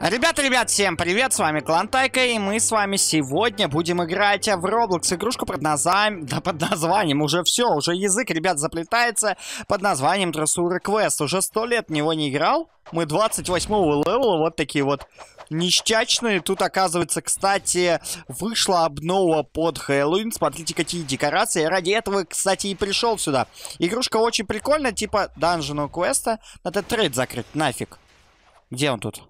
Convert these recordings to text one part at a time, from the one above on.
Ребята, ребят, всем привет, с вами Клан Тайка, и мы с вами сегодня будем играть в Roblox игрушку под названием, да под названием, уже все, уже язык, ребят, заплетается под названием Дрессура Квест, уже сто лет в него не играл, мы 28 левела, вот такие вот ништячные, тут оказывается, кстати, вышла обнова под Хэллоуин, смотрите, какие декорации, ради этого, кстати, и пришел сюда, игрушка очень прикольная, типа данженого квеста, надо трейд закрыть, нафиг, где он тут?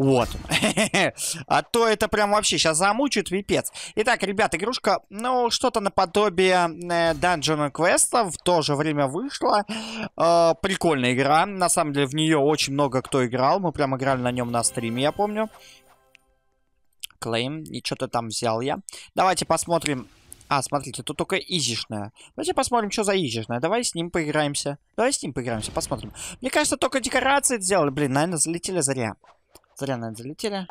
Вот. а то это прям вообще сейчас замучит випец. Итак, ребят, игрушка, ну, что-то наподобие э, Dungeon Quest в то же время вышла. Э, прикольная игра. На самом деле в нее очень много кто играл. Мы прям играли на нем на стриме, я помню. Клейм. И что-то там взял я. Давайте посмотрим. А, смотрите, тут только изишная. Давайте посмотрим, что за изишная. Давай с ним поиграемся. Давай с ним поиграемся, посмотрим. Мне кажется, только декорации сделали. Блин, наверное, залетели зря. Зря залетели.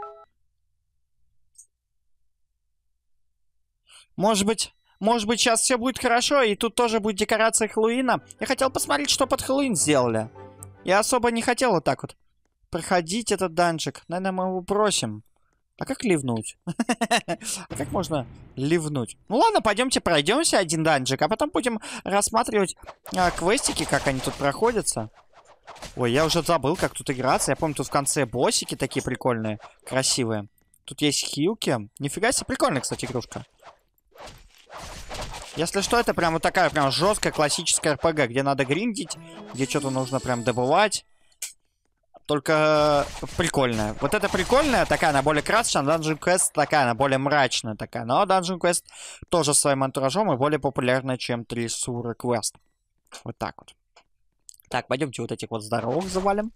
Может быть, может быть сейчас все будет хорошо, и тут тоже будет декорация Хэллоуина. Я хотел посмотреть, что под Хэллоуин сделали. Я особо не хотел вот так вот проходить этот данжик. Наверное, мы его бросим. А как ливнуть? А как можно ливнуть? Ну ладно, пойдемте пройдемся один данжик, а потом будем рассматривать а, квестики, как они тут проходятся. Ой, я уже забыл, как тут играться. Я помню, тут в конце боссики такие прикольные, красивые. Тут есть хилки. Нифига себе, прикольная, кстати, игрушка. Если что, это прям вот такая прям жесткая классическая РПГ, где надо гриндить, где что-то нужно прям добывать. Только э, прикольная. Вот это прикольная, такая она более красочная, а Dungeon Quest такая, она более мрачная такая. Но Dungeon Quest тоже своим антуражом и более популярная, чем 3 Сура Quest. Вот так вот. Так, пойдемте вот этих вот здоровых завалим.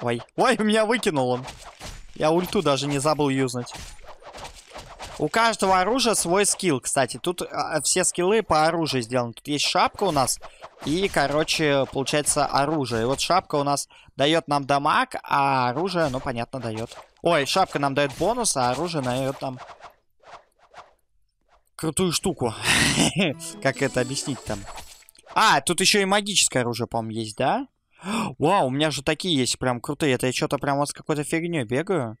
Ой. Ой, меня выкинул он. Я ульту даже не забыл юзнуть. У каждого оружия свой скилл, кстати. Тут а, а, все скиллы по оружию сделаны. Тут есть шапка у нас. И, короче, получается оружие. И вот шапка у нас дает нам дамаг, а оружие, ну, понятно, дает. Ой, шапка нам дает бонус, а оружие дает нам крутую штуку. Как это объяснить там? А, тут еще и магическое оружие, по-моему, есть, да? Вау, у меня же такие есть прям крутые. Это я что-то прям вот с какой-то фигней бегаю.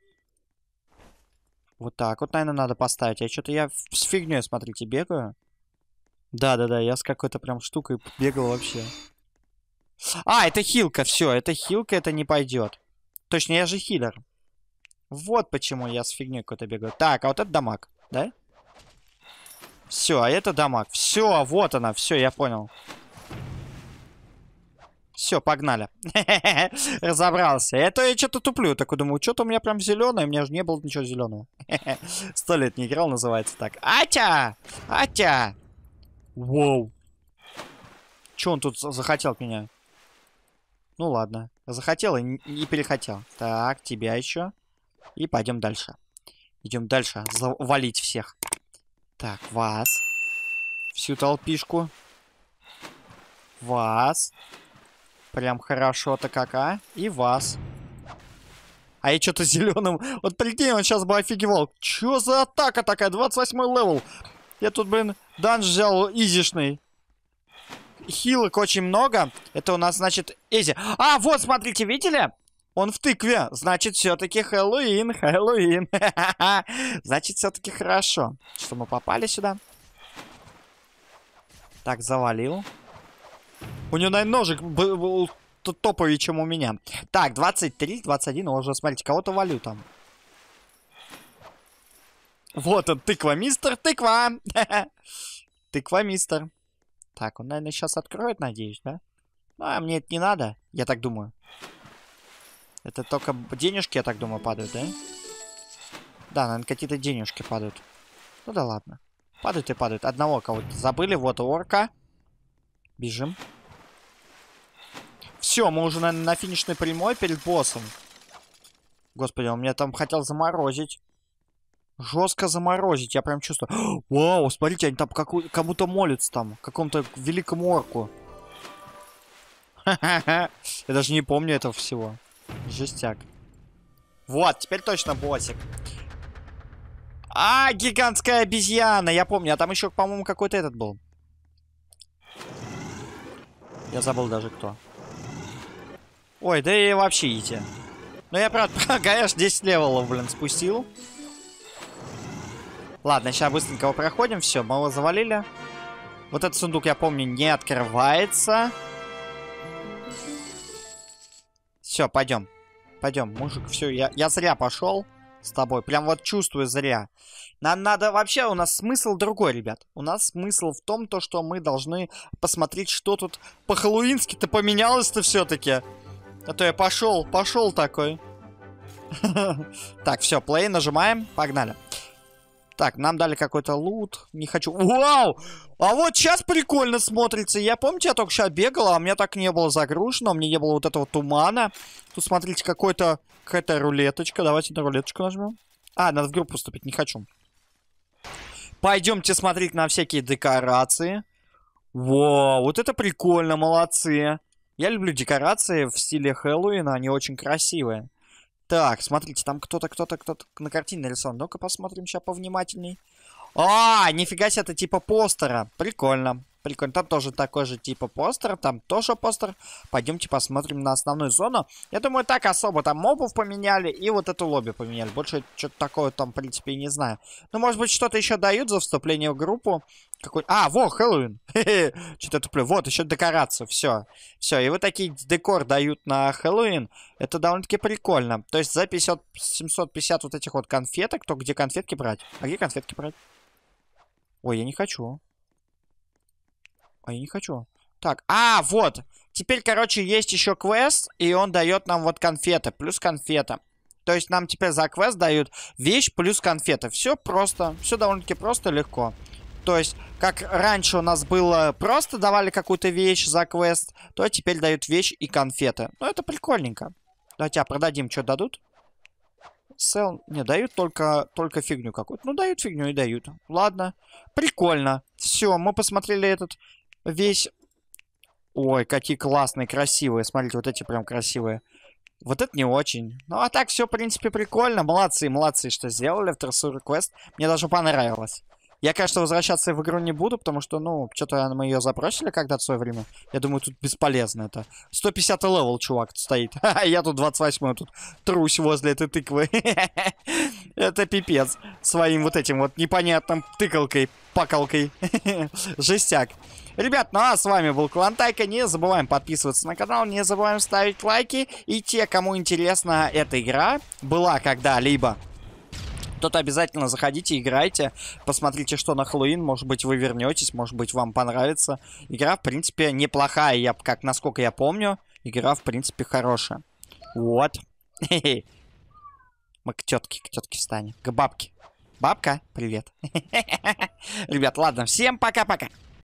Вот так вот, наверное, надо поставить. А что-то я с фигней, смотрите, бегаю. Да-да-да, я с какой-то прям штукой бегал вообще. А, это хилка, все, это хилка, это не пойдет. Точно, я же хилер. Вот почему я с фигней какой-то бегаю. Так, а вот это дамаг, да? Все, а это дамаг. Все, а вот она, все, я понял. Все, погнали. Разобрался. Это я что-то туплю. Такой думаю, что-то у меня прям зеленое. У меня же не было ничего зеленого. Сто лет не играл, называется так. Атя! Атя! Воу. Че он тут захотел от меня? Ну ладно. Захотел и, не перехотел. Так, тебя еще. И пойдем дальше. Идем дальше. Завалить всех. Так, вас. Всю толпишку. Вас. Прям хорошо-то как, а? И вас. А я что-то зеленым... Вот прикинь, он сейчас бы офигевал. Чё за атака такая? 28 левел. Я тут, блин, данж взял изишный. Хилок очень много. Это у нас, значит, изи. А, вот, смотрите, видели? Он в тыкве. Значит, все-таки Хэллоуин, Хэллоуин. Значит, все-таки хорошо, что мы попали сюда. Так, завалил. У него, наверное, ножик был топовее, чем у меня. Так, 23, 21. Уже, смотрите, кого-то валю там. Вот он, тыква, мистер, тыква. тыква, мистер. Так, он, наверное, сейчас откроет, надеюсь, да? Ну, а, мне это не надо, я так думаю. Это только денежки, я так думаю, падают, да? Да, наверное, какие-то денежки падают. Ну да ладно. Падают и падают. Одного кого-то забыли. Вот орка. Бежим все, мы уже, наверное, на финишной прямой перед боссом. Господи, он меня там хотел заморозить. Жестко заморозить, я прям чувствую. Вау, смотрите, они там как кому-то молятся там, какому-то великому орку. Я даже не помню этого всего. Жестяк. Вот, теперь точно боссик. А, гигантская обезьяна, я помню. А там еще, по-моему, какой-то этот был. Я забыл даже кто. Ой, да и вообще идите. Ну я правда ГС 10 левелов, блин, спустил. Ладно, сейчас быстренько его проходим. Все, мы его завалили. Вот этот сундук, я помню, не открывается. Все, пойдем. Пойдем, мужик, все, я, я зря пошел с тобой. Прям вот чувствую зря. Нам надо вообще, у нас смысл другой, ребят. У нас смысл в том, то, что мы должны посмотреть, что тут по-хэллоуински-то поменялось-то все-таки. А то я пошел, пошел такой. Так, все, play нажимаем, погнали. Так, нам дали какой-то лут. Не хочу. Вау! А вот сейчас прикольно смотрится. Я помню, я только сейчас бегал, а у меня так не было загружено. У меня не было вот этого тумана. Тут, смотрите, какой-то какая-то рулеточка. Давайте на рулеточку нажмем. А, надо в группу вступить, не хочу. Пойдемте смотреть на всякие декорации. Во, вот это прикольно, молодцы. Я люблю декорации в стиле Хэллоуина, они очень красивые. Так, смотрите, там кто-то, кто-то, кто-то на картине нарисован. Ну-ка посмотрим сейчас повнимательней. А, нифига себе, это типа постера. Прикольно. Прикольно. Там тоже такой же типа постер. Там тоже постер. Пойдемте посмотрим на основную зону. Я думаю, так особо там мобов поменяли и вот эту лобби поменяли. Больше что-то такое там, в принципе, не знаю. Ну, может быть, что-то еще дают за вступление в группу. Какой... А, во, Хэллоуин. Что-то туплю. Вот, еще декорацию, Все. Все. И вот такие декор дают на Хэллоуин. Это довольно-таки прикольно. То есть за 50, 750 вот этих вот конфеток, то где конфетки брать? А где конфетки брать? Ой, я не хочу. А я не хочу. Так, а, вот. Теперь, короче, есть еще квест, и он дает нам вот конфеты, плюс конфета. То есть нам теперь за квест дают вещь плюс конфеты. Все просто, все довольно-таки просто, легко. То есть, как раньше у нас было просто давали какую-то вещь за квест, то теперь дают вещь и конфеты. Ну, это прикольненько. Давайте а продадим, что дадут? Сел... Не, дают только, только фигню какую-то. Ну, дают фигню и дают. Ладно. Прикольно. Все, мы посмотрели этот весь... Ой, какие классные, красивые. Смотрите, вот эти прям красивые. Вот это не очень. Ну, а так все, в принципе, прикольно. Молодцы, молодцы, что сделали в Трасур Квест. Мне даже понравилось. Я, конечно, возвращаться в игру не буду, потому что, ну, что-то мы ее забросили когда-то в свое время. Я думаю, тут бесполезно это. 150 левел, чувак, стоит. Я тут 28 тут трусь возле этой тыквы. Это пипец. Своим вот этим вот непонятным тыкалкой, пакалкой. Жестяк. Ребят, ну а с вами был Клан Тайка, Не забываем подписываться на канал, не забываем ставить лайки. И те, кому интересна эта игра была когда-либо то обязательно заходите, играйте, посмотрите, что на Хэллоуин, может быть, вы вернетесь, может быть, вам понравится. Игра, в принципе, неплохая, я, как, насколько я помню, игра, в принципе, хорошая. Вот. Мы к тетке, к тетке встанем, к бабке. Бабка, привет. Ребят, ладно, всем пока-пока.